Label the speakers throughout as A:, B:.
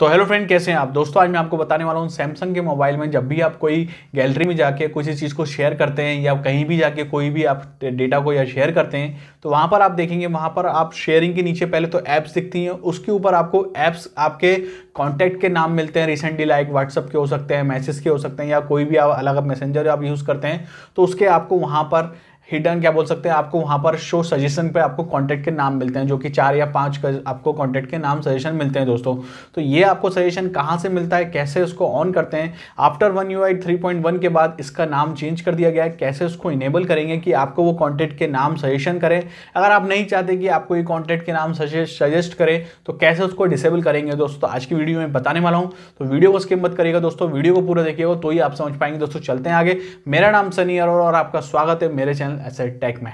A: तो hello friend कैसे हैं आप दोस्तों आज मैं आपको बताने वाला हूँ सैमसंग के मोबाइल में जब भी आप कोई गैलरी में जाके किसी चीज़ को शेयर करते हैं या कहीं भी जाके कोई भी आप डेटा को या शेयर करते हैं तो वहाँ पर आप देखेंगे वहाँ पर आप शेयरिंग के नीचे पहले तो ऐप्स दिखती हैं उसके ऊपर आपको ऐप्स आपके कॉन्टैक्ट के नाम मिलते हैं रिसेंटली लाइक व्हाट्सअप के हो सकते हैं मैसेज के हो सकते हैं या कोई भी आप अलग मैसेंजर आप यूज़ करते हैं तो उसके आपको वहाँ पर हिडन क्या बोल सकते हैं आपको वहां पर शो सजेशन पे आपको कॉन्टैक्ट के नाम मिलते हैं जो कि चार या का आपको कॉन्टैक्ट के नाम सजेशन मिलते हैं दोस्तों तो ये आपको सजेशन कहाँ से मिलता है कैसे उसको ऑन करते हैं after One U I three point one के बाद इसका नाम चेंज कर दिया गया है कैसे उसको इनेबल करेंगे कि आपको वो कॉन्टैक्ट के नाम सजेशन करें अगर आप नहीं चाहते कि आपको ये कॉन्टैक्ट के नाम सजेस्ट करें तो कैसे उसको डिसेबल करेंगे दोस्तों तो आज की वीडियो में बताने वाला हूँ तो वीडियो को स्किप मत करिएगा दोस्तों वीडियो को पूरा देखिएगा तो ही आप समझ पाएंगे दोस्तों चलते हैं आगे मेरा नाम सनी अरोड़ा और आपका स्वागत है मेरे चैनल पर्सनल एसेट टैग में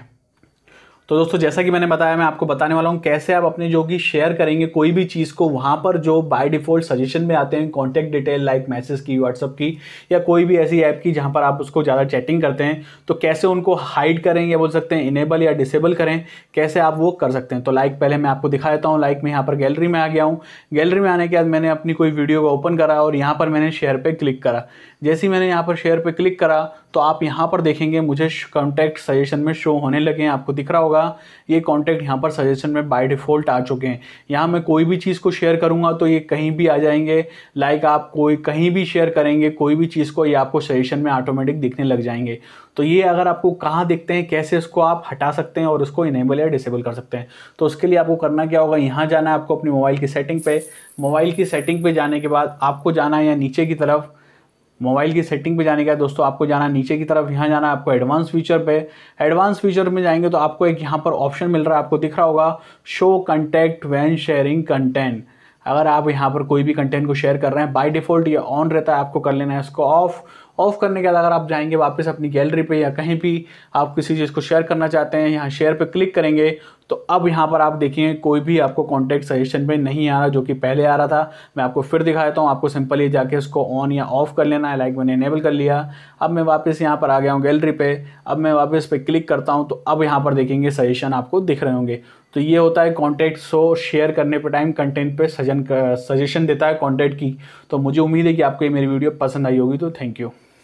A: तो दोस्तों जैसा कि मैंने बताया मैं आपको बताने वाला हूँ कैसे आप अपने जो कि शेयर करेंगे कोई भी चीज़ को वहाँ पर जो बाय डिफ़ॉल्ट सजेशन में आते हैं कॉन्टैक्ट डिटेल लाइक मैसेज की व्हाट्सअप की या कोई भी ऐसी ऐप की जहाँ पर आप उसको ज़्यादा चैटिंग करते हैं तो कैसे उनको हाइड करें या बोल सकते हैं इनेबल या डिसेबल करें कैसे आप वो कर सकते हैं तो लाइक पहले मैं आपको दिखा देता हूँ लाइक मैं यहाँ पर गैलरी में आ गया हूँ गैलरी में आने के बाद मैंने अपनी कोई वीडियो को ओपन करा और यहाँ पर मैंने शेयर पर क्लिक करा जैसे ही मैंने यहाँ पर शेयर पर क्लिक करा तो आप यहाँ पर देखेंगे मुझे कॉन्टैक्ट सजेशन में शो होने लगे आपको दिख रहा होगा होगा ये कॉन्टैक्ट यहाँ पर सजेशन में बाय डिफ़ॉल्ट आ चुके हैं यहाँ मैं कोई भी चीज़ को शेयर करूँगा तो ये कहीं भी आ जाएंगे लाइक आप कोई कहीं भी शेयर करेंगे कोई भी चीज़ को ये आपको सजेशन में ऑटोमेटिक दिखने लग जाएंगे तो ये अगर आपको कहाँ दिखते हैं कैसे इसको आप हटा सकते हैं और इसको इनेबल या डिसेबल कर सकते हैं तो उसके लिए आपको करना क्या होगा यहाँ जाना है आपको अपने मोबाइल की सेटिंग पे मोबाइल की सेटिंग पे जाने के बाद आपको जाना है या नीचे की तरफ मोबाइल की सेटिंग पे जाने का है दोस्तों आपको जाना नीचे की तरफ यहाँ जाना है आपको एडवांस फीचर पे एडवांस फीचर में जाएंगे तो आपको एक यहाँ पर ऑप्शन मिल रहा है आपको दिख रहा होगा show contact when sharing content अगर आप यहाँ पर कोई भी कंटेंट को शेयर कर रहे हैं बाय डिफ़ॉल्ट ये ऑन रहता है आपको कर लेना है इसको ऑफ़ ऑफ़ करने के बाद अगर आप जाएंगे वापस अपनी गैलरी पे या कहीं भी आप किसी चीज़ को शेयर करना चाहते हैं यहाँ शेयर पे क्लिक करेंगे तो अब यहाँ पर आप देखिए कोई भी आपको कॉन्टैक्ट सजेशन पे नहीं आ रहा जो कि पहले आ रहा था मैं आपको फिर दिखा देता हूँ आपको सिंपली जाके इसको ऑन या ऑफ कर लेना है लाइक मैंने इनेबल कर लिया अब मैं वापस यहाँ पर आ गया हूँ गैलरी पे अब मैं वापस पे क्लिक करता हूँ तो अब यहाँ पर देखेंगे सजेशन आपको दिख रहे होंगे तो ये होता है कॉन्टैक्ट शो शेयर करने पर टाइम कंटेंट पर सजन सजेशन देता है कॉन्टैक्ट की तो मुझे उम्मीद है कि आपको ये मेरी वीडियो पसंद आई होगी तो थैंक यू